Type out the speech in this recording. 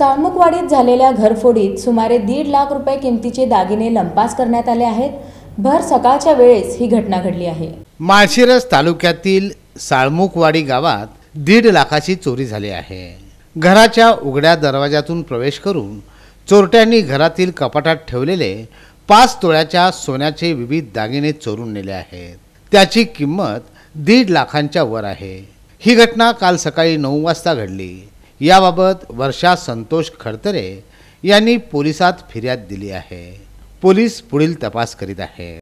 साळमुखवाडीत झालेल्या घरफोडीत सुमारे दीड लाख रुपये किमतीचे दागिने लंपास करण्यात आले आहेत भर सकाळच्या वेळेस ही घटना घडली आहे माळशिरस तालुक्यातील साळमुखवाडी गावात दीड लाखाची चोरी झाली आहे घराच्या उघड्या दरवाजातून प्रवेश करून चोरट्यांनी घरातील कपाटात ठेवलेले पाच तोळ्याच्या सोन्याचे विविध दागिने चोरून नेले आहेत त्याची किंमत दीड लाखांच्या वर आहे ही घटना काल सकाळी नऊ वाजता घडली याबाबत वर्षा संतोष खडतरे यांनी पोलिसात फिर्याद दिली आहे पोलीस पुढील तपास करीत आहे